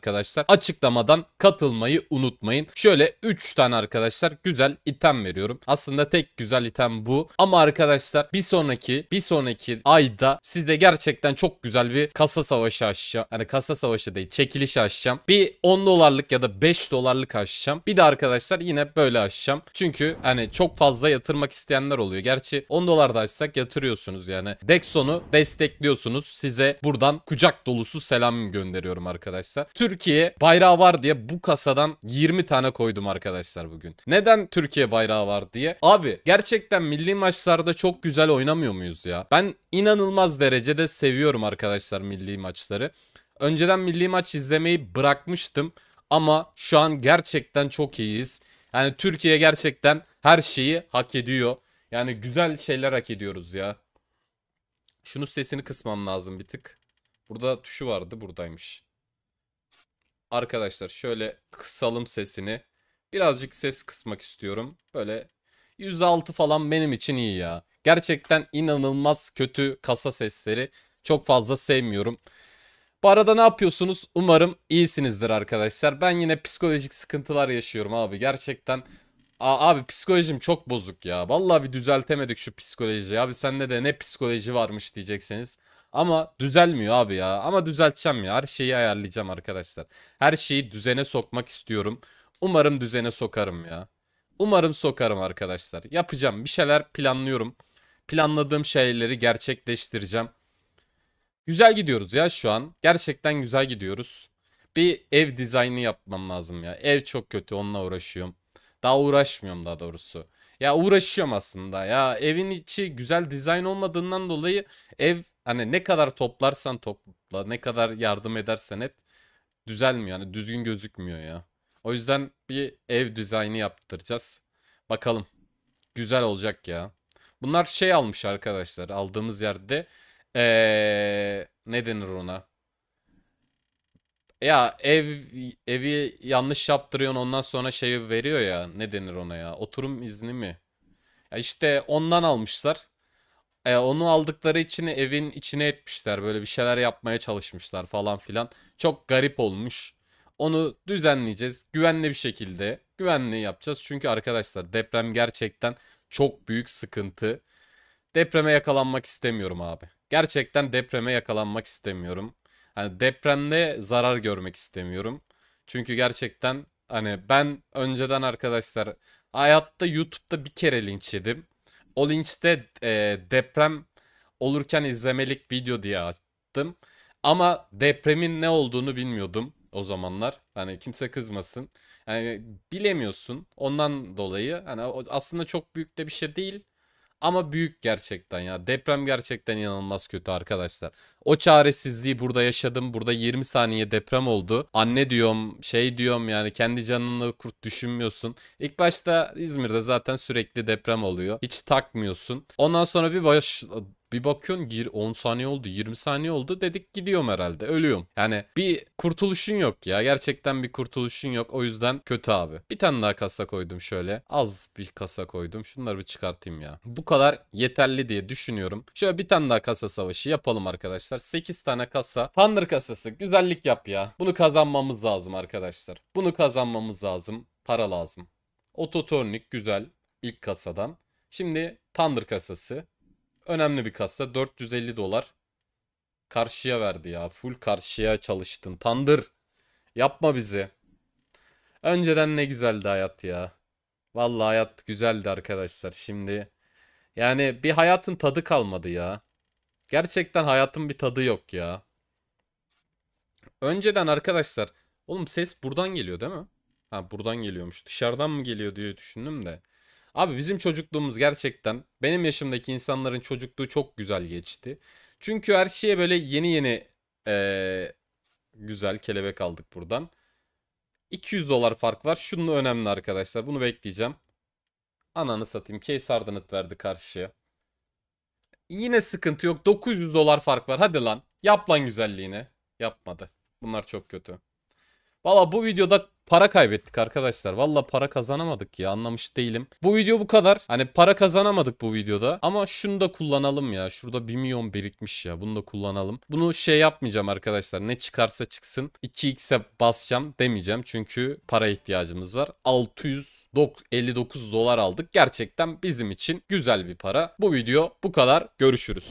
arkadaşlar açıklamadan katılmayı unutmayın. Şöyle 3 tane arkadaşlar güzel item veriyorum. Aslında tek güzel item bu. Ama arkadaşlar bir sonraki bir sonraki ayda size gerçekten çok güzel bir kasa savaşı açacağım. Yani kasa savaşı değil çekiliş açacağım. Bir 10 dolarlık ya da 5 dolarlık açacağım. Bir de arkadaşlar yine böyle açacağım. Çünkü hani çok fazla yatırmak isteyenler oluyor. Gerçi 10 dolar da açsak yatırıyorsunuz yani. Dexon'u destekliyorsunuz. Size buradan kucak dolusu selam gönderiyorum arkadaşlar. Türk Türkiye bayrağı var diye bu kasadan 20 tane koydum arkadaşlar bugün. Neden Türkiye bayrağı var diye? Abi gerçekten milli maçlarda çok güzel oynamıyor muyuz ya? Ben inanılmaz derecede seviyorum arkadaşlar milli maçları. Önceden milli maç izlemeyi bırakmıştım ama şu an gerçekten çok iyiyiz. Yani Türkiye gerçekten her şeyi hak ediyor. Yani güzel şeyler hak ediyoruz ya. Şunun sesini kısmam lazım bir tık. Burada tuşu vardı buradaymış. Arkadaşlar şöyle kısalım sesini. Birazcık ses kısmak istiyorum. Böyle %6 falan benim için iyi ya. Gerçekten inanılmaz kötü kasa sesleri. Çok fazla sevmiyorum. Bu arada ne yapıyorsunuz? Umarım iyisinizdir arkadaşlar. Ben yine psikolojik sıkıntılar yaşıyorum abi. Gerçekten A abi psikolojim çok bozuk ya. Vallahi bir düzeltemedik şu psikolojiyi. Abi sende de ne psikoloji varmış diyecekseniz. Ama düzelmiyor abi ya. Ama düzelteceğim ya. Her şeyi ayarlayacağım arkadaşlar. Her şeyi düzene sokmak istiyorum. Umarım düzene sokarım ya. Umarım sokarım arkadaşlar. Yapacağım. Bir şeyler planlıyorum. Planladığım şeyleri gerçekleştireceğim. Güzel gidiyoruz ya şu an. Gerçekten güzel gidiyoruz. Bir ev dizaynı yapmam lazım ya. Ev çok kötü. Onunla uğraşıyorum. Daha uğraşmıyorum daha doğrusu. Ya uğraşıyorum aslında. Ya evin içi güzel dizayn olmadığından dolayı ev hani ne kadar toplarsan topla, ne kadar yardım edersen et düzelmiyor. Hani düzgün gözükmüyor ya. O yüzden bir ev dizaynı yaptıracağız. Bakalım. Güzel olacak ya. Bunlar şey almış arkadaşlar aldığımız yerde ee, ne denir ona? Ya ev evi yanlış yaptırıyorsun ondan sonra şeyi veriyor ya ne denir ona ya oturum izni mi? Ya işte ondan almışlar. E, onu aldıkları için evin içine etmişler böyle bir şeyler yapmaya çalışmışlar falan filan. Çok garip olmuş. Onu düzenleyeceğiz güvenli bir şekilde güvenli yapacağız. Çünkü arkadaşlar deprem gerçekten çok büyük sıkıntı. Depreme yakalanmak istemiyorum abi. Gerçekten depreme yakalanmak istemiyorum. Hani depremde zarar görmek istemiyorum. Çünkü gerçekten hani ben önceden arkadaşlar hayatta YouTube'da bir kere linç yedim. O linçte e, deprem olurken izlemelik video diye attım. Ama depremin ne olduğunu bilmiyordum o zamanlar. Hani kimse kızmasın. Yani bilemiyorsun. Ondan dolayı hani aslında çok büyük de bir şey değil ama büyük gerçekten ya. Deprem gerçekten inanılmaz kötü arkadaşlar. O çaresizliği burada yaşadım. Burada 20 saniye deprem oldu. Anne diyorum, şey diyorum yani kendi canını kurt düşünmüyorsun. İlk başta İzmir'de zaten sürekli deprem oluyor. Hiç takmıyorsun. Ondan sonra bir baş bir bakıyorsun gir 10 saniye oldu 20 saniye oldu dedik gidiyorum herhalde ölüyorum. Yani bir kurtuluşun yok ya gerçekten bir kurtuluşun yok o yüzden kötü abi. Bir tane daha kasa koydum şöyle az bir kasa koydum şunları bir çıkartayım ya. Bu kadar yeterli diye düşünüyorum. Şöyle bir tane daha kasa savaşı yapalım arkadaşlar. 8 tane kasa Thunder kasası güzellik yap ya. Bunu kazanmamız lazım arkadaşlar. Bunu kazanmamız lazım para lazım. Ototörnik güzel ilk kasadan. Şimdi Thunder kasası Önemli bir kasa. 450 dolar. Karşıya verdi ya. Full karşıya çalıştın. Tandır. Yapma bizi. Önceden ne güzeldi hayat ya. Vallahi hayat güzeldi arkadaşlar. Şimdi yani bir hayatın tadı kalmadı ya. Gerçekten hayatın bir tadı yok ya. Önceden arkadaşlar. Oğlum ses buradan geliyor değil mi? Ha buradan geliyormuş. Dışarıdan mı geliyor diye düşündüm de. Abi bizim çocukluğumuz gerçekten benim yaşımdaki insanların çocukluğu çok güzel geçti. Çünkü her şeye böyle yeni yeni ee, güzel kelebek aldık buradan. 200 dolar fark var. Şunun önemli arkadaşlar. Bunu bekleyeceğim. Ananı satayım. Case Ardanit verdi karşıya. Yine sıkıntı yok. 900 dolar fark var. Hadi lan. Yap lan güzelliğini. Yapmadı. Bunlar çok kötü. Valla bu videoda para kaybettik arkadaşlar. Valla para kazanamadık ya anlamış değilim. Bu video bu kadar. Hani para kazanamadık bu videoda. Ama şunu da kullanalım ya. Şurada 1 milyon birikmiş ya. Bunu da kullanalım. Bunu şey yapmayacağım arkadaşlar. Ne çıkarsa çıksın 2x'e basacağım demeyeceğim. Çünkü para ihtiyacımız var. 659 dolar aldık. Gerçekten bizim için güzel bir para. Bu video bu kadar. Görüşürüz.